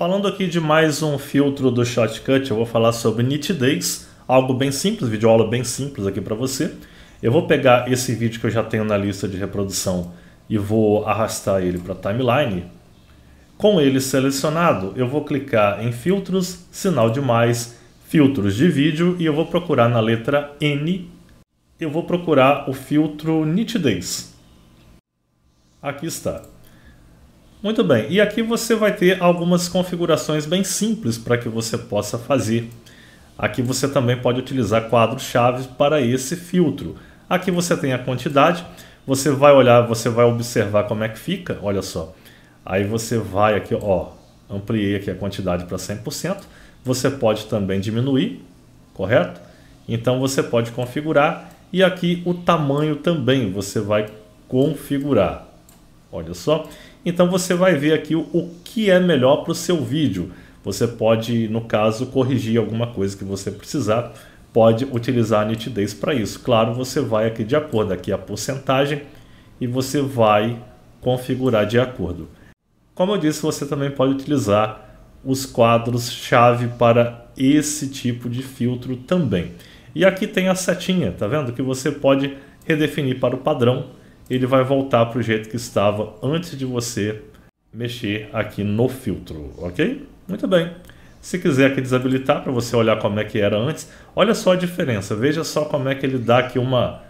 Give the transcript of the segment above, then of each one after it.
Falando aqui de mais um filtro do Shotcut, eu vou falar sobre nitidez, algo bem simples, videoaula bem simples aqui para você. Eu vou pegar esse vídeo que eu já tenho na lista de reprodução e vou arrastar ele para a timeline. Com ele selecionado, eu vou clicar em filtros, sinal de mais, filtros de vídeo e eu vou procurar na letra N, eu vou procurar o filtro nitidez. Aqui está. Muito bem, e aqui você vai ter algumas configurações bem simples para que você possa fazer. Aqui você também pode utilizar quadros chaves para esse filtro. Aqui você tem a quantidade, você vai olhar, você vai observar como é que fica, olha só. Aí você vai aqui, ó, ampliei aqui a quantidade para 100%. Você pode também diminuir, correto? Então você pode configurar e aqui o tamanho também você vai configurar. Olha só. Então você vai ver aqui o, o que é melhor para o seu vídeo. Você pode, no caso, corrigir alguma coisa que você precisar, pode utilizar a nitidez para isso. Claro, você vai aqui de acordo, aqui a porcentagem, e você vai configurar de acordo. Como eu disse, você também pode utilizar os quadros-chave para esse tipo de filtro também. E aqui tem a setinha, tá vendo? Que você pode redefinir para o padrão ele vai voltar para o jeito que estava antes de você mexer aqui no filtro, ok? Muito bem. Se quiser aqui desabilitar para você olhar como é que era antes, olha só a diferença, veja só como é que ele dá aqui uma,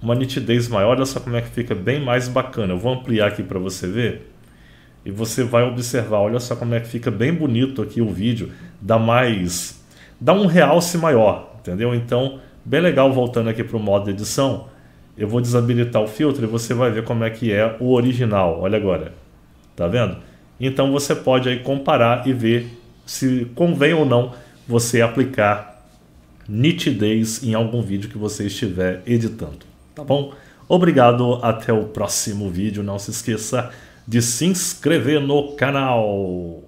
uma nitidez maior, olha só como é que fica bem mais bacana. Eu vou ampliar aqui para você ver e você vai observar, olha só como é que fica bem bonito aqui o vídeo, dá mais, dá um realce maior, entendeu? Então, bem legal voltando aqui para o modo edição, eu vou desabilitar o filtro e você vai ver como é que é o original. Olha agora. Tá vendo? Então você pode aí comparar e ver se convém ou não você aplicar nitidez em algum vídeo que você estiver editando, tá bom? Obrigado, até o próximo vídeo. Não se esqueça de se inscrever no canal.